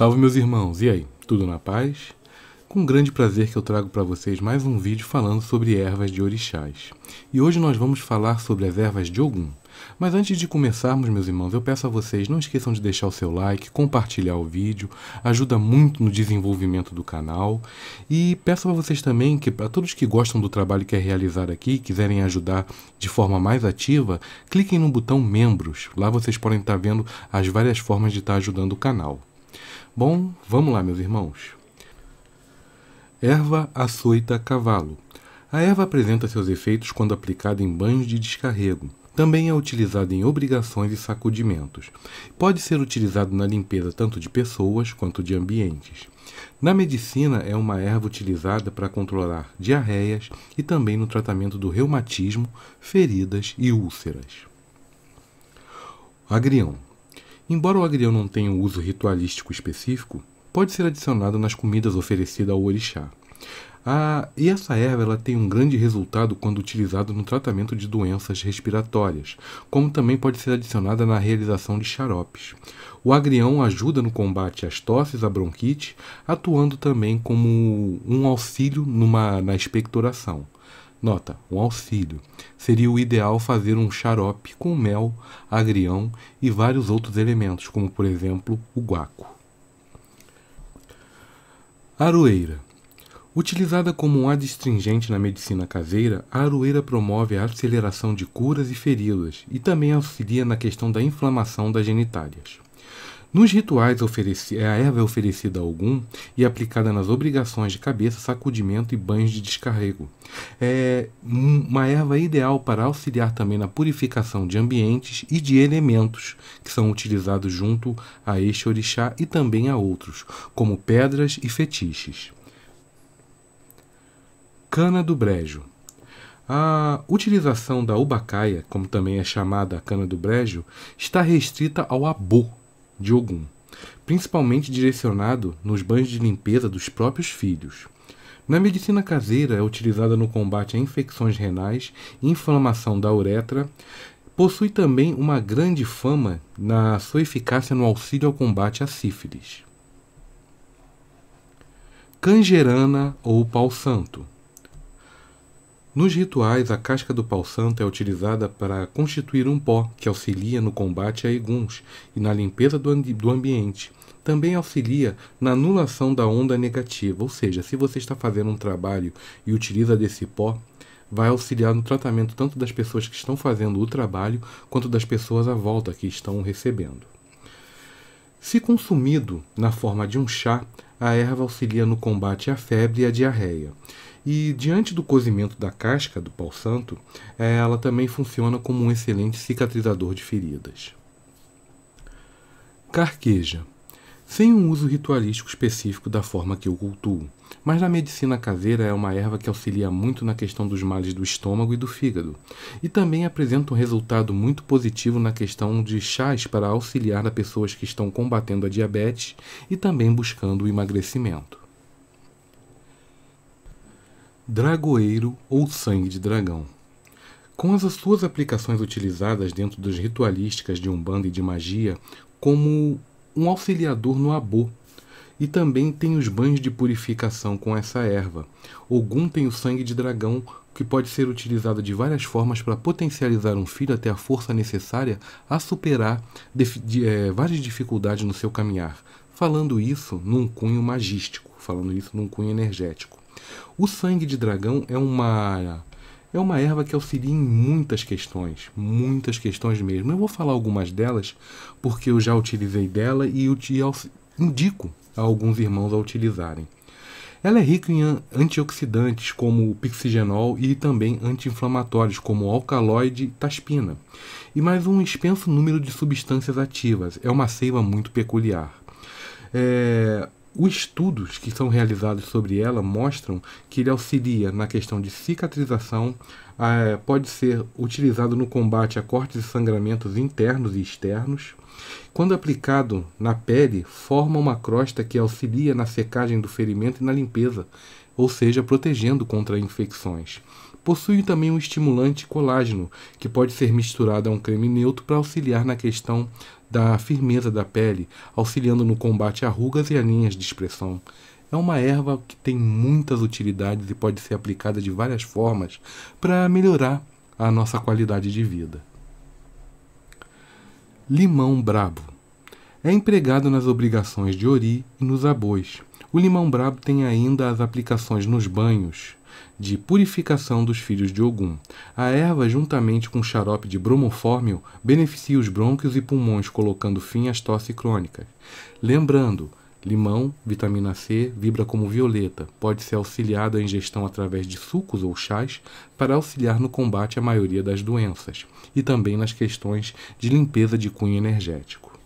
Salve meus irmãos, e aí? Tudo na paz? Com grande prazer que eu trago para vocês mais um vídeo falando sobre ervas de orixás. E hoje nós vamos falar sobre as ervas de Ogum. Mas antes de começarmos, meus irmãos, eu peço a vocês não esqueçam de deixar o seu like, compartilhar o vídeo, ajuda muito no desenvolvimento do canal. E peço a vocês também que para todos que gostam do trabalho que é realizado aqui, quiserem ajudar de forma mais ativa, cliquem no botão membros. Lá vocês podem estar tá vendo as várias formas de estar tá ajudando o canal. Bom, vamos lá, meus irmãos. Erva açoita cavalo. A erva apresenta seus efeitos quando aplicada em banhos de descarrego. Também é utilizada em obrigações e sacudimentos. Pode ser utilizado na limpeza tanto de pessoas quanto de ambientes. Na medicina, é uma erva utilizada para controlar diarreias e também no tratamento do reumatismo, feridas e úlceras. Agrião Embora o agrião não tenha um uso ritualístico específico, pode ser adicionado nas comidas oferecidas ao orixá. Ah, e essa erva ela tem um grande resultado quando utilizado no tratamento de doenças respiratórias, como também pode ser adicionada na realização de xaropes. O agrião ajuda no combate às tosses, à bronquite, atuando também como um auxílio numa, na expectoração. Nota: um auxílio. Seria o ideal fazer um xarope com mel, agrião e vários outros elementos, como por exemplo o guaco. Aroeira. Utilizada como um adstringente na medicina caseira, a aroeira promove a aceleração de curas e feridas e também auxilia na questão da inflamação das genitálias. Nos rituais, a erva é oferecida a algum e aplicada nas obrigações de cabeça, sacudimento e banhos de descarrego. É uma erva ideal para auxiliar também na purificação de ambientes e de elementos que são utilizados junto a este orixá e também a outros, como pedras e fetiches. Cana do brejo. A utilização da ubacaia, como também é chamada a cana do brejo, está restrita ao abô, de Ogum, principalmente direcionado nos banhos de limpeza dos próprios filhos. Na medicina caseira, é utilizada no combate a infecções renais e inflamação da uretra. Possui também uma grande fama na sua eficácia no auxílio ao combate à sífilis. Cangerana ou pau santo. Nos rituais, a casca do pau santo é utilizada para constituir um pó que auxilia no combate a eguns e na limpeza do, do ambiente. Também auxilia na anulação da onda negativa, ou seja, se você está fazendo um trabalho e utiliza desse pó, vai auxiliar no tratamento tanto das pessoas que estão fazendo o trabalho quanto das pessoas à volta que estão recebendo. Se consumido na forma de um chá, a erva auxilia no combate à febre e à diarreia. E diante do cozimento da casca do pau santo, eh, ela também funciona como um excelente cicatrizador de feridas. Carqueja. Sem um uso ritualístico específico da forma que eu cultuo, mas na medicina caseira é uma erva que auxilia muito na questão dos males do estômago e do fígado, e também apresenta um resultado muito positivo na questão de chás para auxiliar a pessoas que estão combatendo a diabetes e também buscando o emagrecimento dragoeiro ou sangue de dragão. Com as suas aplicações utilizadas dentro das ritualísticas de Umbanda e de magia, como um auxiliador no abô, e também tem os banhos de purificação com essa erva. Ogum tem o sangue de dragão, que pode ser utilizado de várias formas para potencializar um filho até a força necessária a superar de, de, eh, é, várias dificuldades no seu caminhar, falando isso num cunho magístico falando isso num cunho energético. O sangue de dragão é uma é uma erva que auxilia em muitas questões, muitas questões mesmo. Eu vou falar algumas delas porque eu já utilizei dela e eu te indico a alguns irmãos a utilizarem. Ela é rica em antioxidantes como o pixigenol e também anti-inflamatórios como o alcaloide e taspina, e mais um extenso número de substâncias ativas. É uma seiva muito peculiar. É, os estudos que são realizados sobre ela mostram que ele auxilia na questão de cicatrização, pode ser utilizado no combate a cortes e sangramentos internos e externos. Quando aplicado na pele, forma uma crosta que auxilia na secagem do ferimento e na limpeza, ou seja, protegendo contra infecções possuem também um estimulante colágeno, que pode ser misturado a um creme neutro para auxiliar na questão da firmeza da pele, auxiliando no combate a rugas e a linhas de expressão. É uma erva que tem muitas utilidades e pode ser aplicada de várias formas para melhorar a nossa qualidade de vida. Limão brabo é empregado nas obrigações de ori e nos abois. O limão brabo tem ainda as aplicações nos banhos, de purificação dos filhos de Ogum. A erva, juntamente com xarope de bromofórmio, beneficia os brônquios e pulmões, colocando fim às tosse crônicas. Lembrando, Limão, vitamina C, vibra como violeta, pode ser auxiliado a ingestão através de sucos ou chás para auxiliar no combate à maioria das doenças e também nas questões de limpeza de cunho energético.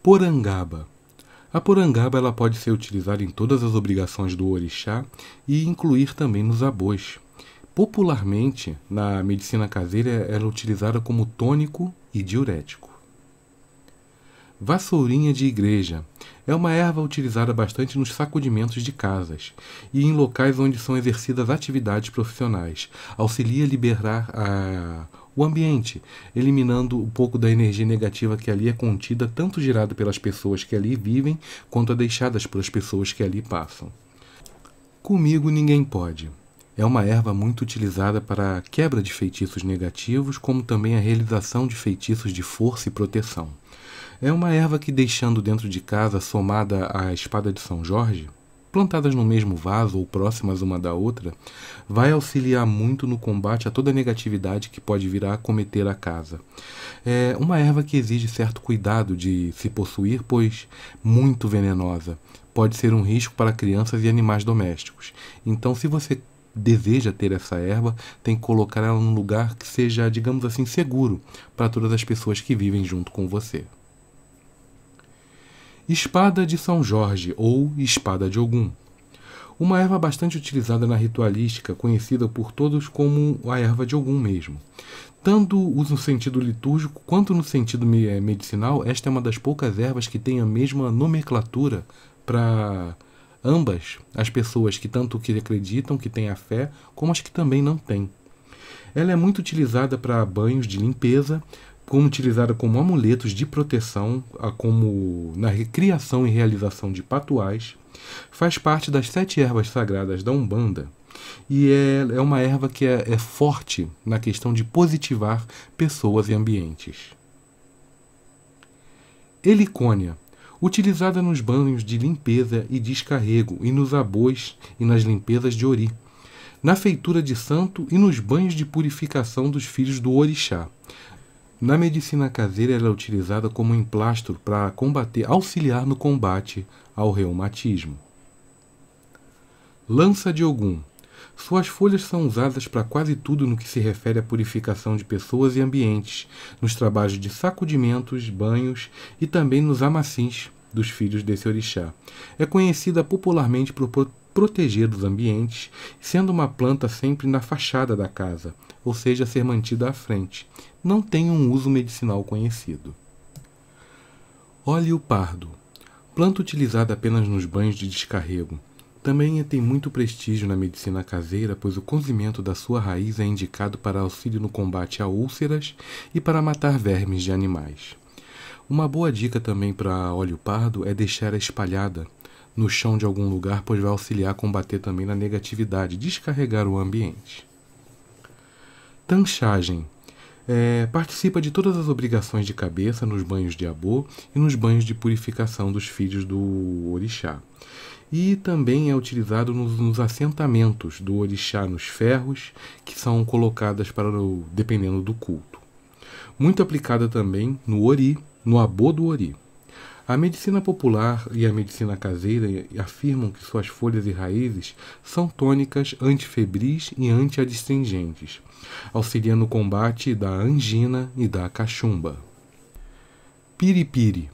Porangaba a porangaba ela pode ser utilizada em todas as obrigações do orixá e incluir também nos abôs. Popularmente, na medicina caseira, ela é utilizada como tônico e diurético. Vassourinha de igreja. É uma erva utilizada bastante nos sacudimentos de casas e em locais onde são exercidas atividades profissionais. Auxilia a liberar a... Ah, o ambiente, eliminando um pouco da energia negativa que ali é contida, tanto gerada pelas pessoas que ali vivem, quanto a é deixadas pelas pessoas que ali passam. Comigo ninguém pode. É uma erva muito utilizada para a quebra de feitiços negativos, como também a realização de feitiços de força e proteção. É uma erva que, deixando dentro de casa somada à espada de São Jorge, plantadas no mesmo vaso ou próximas uma da outra, vai auxiliar muito no combate a toda a negatividade que pode vir a acometer a casa. É uma erva que exige certo cuidado de se possuir, pois muito venenosa. Pode ser um risco para crianças e animais domésticos. Então, se você deseja ter essa erva, tem que colocar ela num lugar que seja, digamos assim, seguro para todas as pessoas que vivem junto com você. Espada de São Jorge ou espada de Ogum. Uma erva bastante utilizada na ritualística, conhecida por todos como a erva de Ogum mesmo. Tanto no sentido litúrgico quanto no sentido eh, medicinal, esta é uma das poucas ervas que tem a mesma nomenclatura para ambas as pessoas que tanto que acreditam, que têm a fé, como as que também não têm. Ela é muito utilizada para banhos de limpeza, como utilizada como amuletos de proteção, como na criação e realização de patuais, faz parte das sete ervas sagradas da Umbanda e é, é uma erva que é, é forte na questão de positivar pessoas e ambientes. Helicônia, utilizada nos banhos de limpeza e descarrego e nos abois e nas limpezas de ori na feitura de santo e nos banhos de purificação dos filhos do orixá, na medicina caseira, ela é utilizada como emplastro para combater, auxiliar no combate ao reumatismo. Lança de Ogum. Suas folhas são usadas para quase tudo no que se refere à purificação de pessoas e ambientes, nos trabalhos de sacudimentos, banhos e também nos amacins dos filhos desse orixá. É conhecida popularmente por proteger os ambientes, sendo uma planta sempre na fachada da casa, ou seja, ser mantida à frente, não tem um uso medicinal conhecido. Óleo pardo. Planta utilizada apenas nos banhos de descarrego. Também tem muito prestígio na medicina caseira, pois o cozimento da sua raiz é indicado para auxílio no combate a úlceras e para matar vermes de animais. Uma boa dica também para óleo pardo é deixar a espalhada no chão de algum lugar, pois vai auxiliar a combater também na negatividade, descarregar o ambiente. Tanchagem é, participa de todas as obrigações de cabeça nos banhos de abô e nos banhos de purificação dos filhos do orixá. E também é utilizado nos, nos assentamentos do orixá nos ferros, que são colocadas para o, dependendo do culto. Muito aplicada também no ori, no abô do ori. A medicina popular e a medicina caseira afirmam que suas folhas e raízes são tônicas antifebris e antiadstringentes, auxiliando o combate da angina e da cachumba. Piripiri.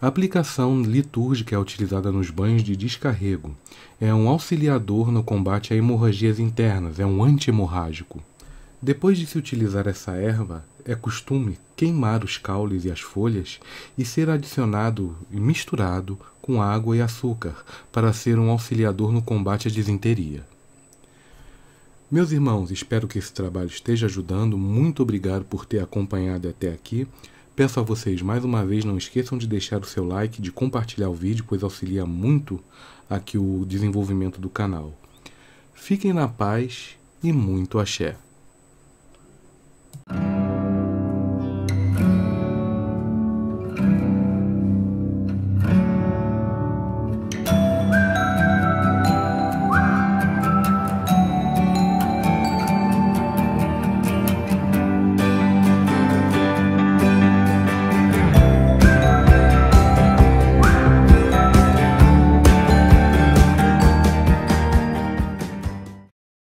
A aplicação litúrgica é utilizada nos banhos de descarrego. É um auxiliador no combate a hemorragias internas, é um anti-hemorrágico. Depois de se utilizar essa erva, é costume queimar os caules e as folhas e ser adicionado e misturado com água e açúcar para ser um auxiliador no combate à disenteria. Meus irmãos, espero que esse trabalho esteja ajudando. Muito obrigado por ter acompanhado até aqui. Peço a vocês mais uma vez não esqueçam de deixar o seu like, de compartilhar o vídeo, pois auxilia muito aqui o desenvolvimento do canal. Fiquem na paz e muito axé.